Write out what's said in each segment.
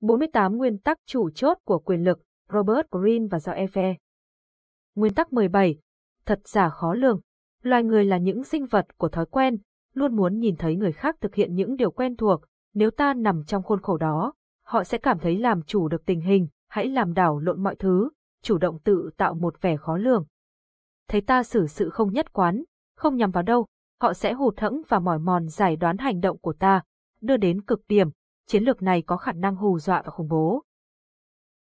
48 nguyên tắc chủ chốt của quyền lực, Robert Greene và Joe Efe. Nguyên tắc 17. Thật giả khó lường. Loài người là những sinh vật của thói quen, luôn muốn nhìn thấy người khác thực hiện những điều quen thuộc, nếu ta nằm trong khuôn khổ đó, họ sẽ cảm thấy làm chủ được tình hình, hãy làm đảo lộn mọi thứ, chủ động tự tạo một vẻ khó lường. Thấy ta xử sự không nhất quán, không nhằm vào đâu, họ sẽ hụt hẫng và mỏi mòn giải đoán hành động của ta, đưa đến cực điểm, chiến lược này có khả năng hù dọa và khủng bố.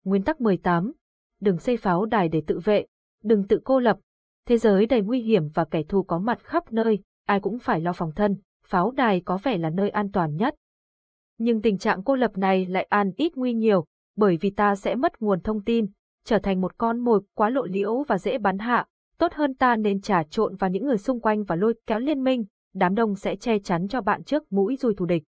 Nguyên tắc 18. Đừng xây pháo đài để tự vệ, đừng tự cô lập. Thế giới đầy nguy hiểm và kẻ thù có mặt khắp nơi, ai cũng phải lo phòng thân, pháo đài có vẻ là nơi an toàn nhất. Nhưng tình trạng cô lập này lại an ít nguy nhiều, bởi vì ta sẽ mất nguồn thông tin, trở thành một con mồi quá lộ liễu và dễ bắn hạ. Tốt hơn ta nên trà trộn vào những người xung quanh và lôi kéo liên minh, đám đông sẽ che chắn cho bạn trước mũi dùi thù địch.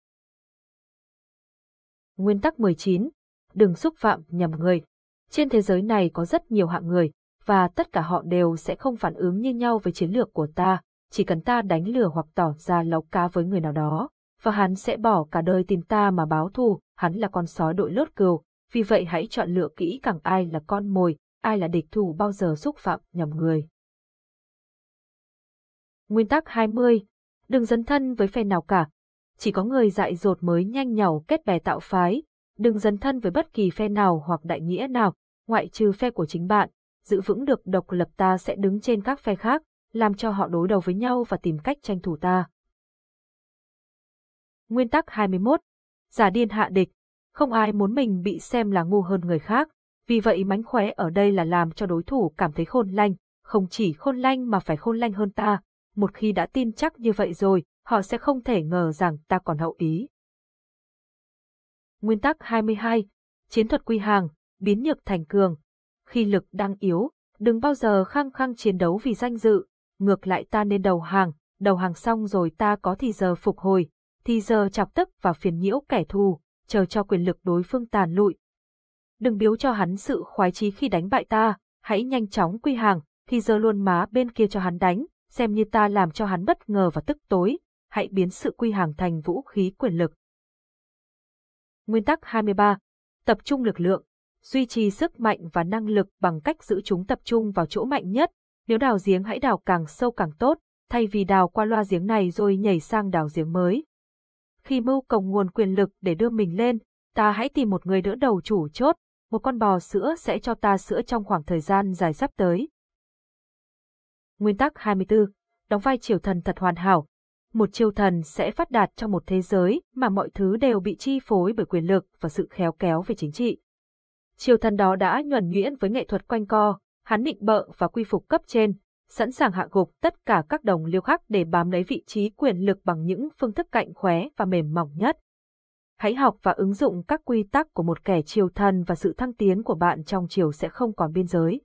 Nguyên tắc 19. Đừng xúc phạm nhầm người. Trên thế giới này có rất nhiều hạng người, và tất cả họ đều sẽ không phản ứng như nhau với chiến lược của ta, chỉ cần ta đánh lừa hoặc tỏ ra láo cá với người nào đó, và hắn sẽ bỏ cả đời tìm ta mà báo thù, hắn là con sói đội lốt cừu, vì vậy hãy chọn lựa kỹ càng ai là con mồi, ai là địch thù bao giờ xúc phạm nhầm người. Nguyên tắc 20. Đừng dấn thân với phe nào cả, chỉ có người dại dột mới nhanh nhào kết bè tạo phái, đừng dấn thân với bất kỳ phe nào hoặc đại nghĩa nào, ngoại trừ phe của chính bạn, giữ vững được độc lập ta sẽ đứng trên các phe khác, làm cho họ đối đầu với nhau và tìm cách tranh thủ ta. Nguyên tắc 21. Giả điên hạ địch. Không ai muốn mình bị xem là ngu hơn người khác, vì vậy mánh khóe ở đây là làm cho đối thủ cảm thấy khôn lanh, không chỉ khôn lanh mà phải khôn lanh hơn ta. Một khi đã tin chắc như vậy rồi, họ sẽ không thể ngờ rằng ta còn hậu ý. Nguyên tắc 22. Chiến thuật quy hàng, biến nhược thành cường. Khi lực đang yếu, đừng bao giờ khăng khăng chiến đấu vì danh dự, ngược lại ta nên đầu hàng, đầu hàng xong rồi ta có thì giờ phục hồi, thì giờ chọc tức và phiền nhiễu kẻ thù, chờ cho quyền lực đối phương tàn lụi. Đừng biếu cho hắn sự khoái trí khi đánh bại ta, hãy nhanh chóng quy hàng, thì giờ luôn má bên kia cho hắn đánh, xem như ta làm cho hắn bất ngờ và tức tối, hãy biến sự quy hàng thành vũ khí quyền lực. Nguyên tắc 23. Tập trung lực lượng, duy trì sức mạnh và năng lực bằng cách giữ chúng tập trung vào chỗ mạnh nhất, nếu đào giếng hãy đào càng sâu càng tốt, thay vì đào qua loa giếng này rồi nhảy sang đào giếng mới. Khi mưu cầu nguồn quyền lực để đưa mình lên, ta hãy tìm một người đỡ đầu chủ chốt, một con bò sữa sẽ cho ta sữa trong khoảng thời gian dài sắp tới. Nguyên tắc 24. Đóng vai triều thần thật hoàn hảo, một chiêu thần sẽ phát đạt trong một thế giới mà mọi thứ đều bị chi phối bởi quyền lực và sự khéo kéo về chính trị. Chiêu thần đó đã nhuần nhuyễn với nghệ thuật quanh co, hắn định bợ và quy phục cấp trên, sẵn sàng hạ gục tất cả các đồng liêu khác để bám lấy vị trí quyền lực bằng những phương thức cạnh khóe và mềm mỏng nhất. Hãy học và ứng dụng các quy tắc của một kẻ triều thần và sự thăng tiến của bạn trong triều sẽ không còn biên giới.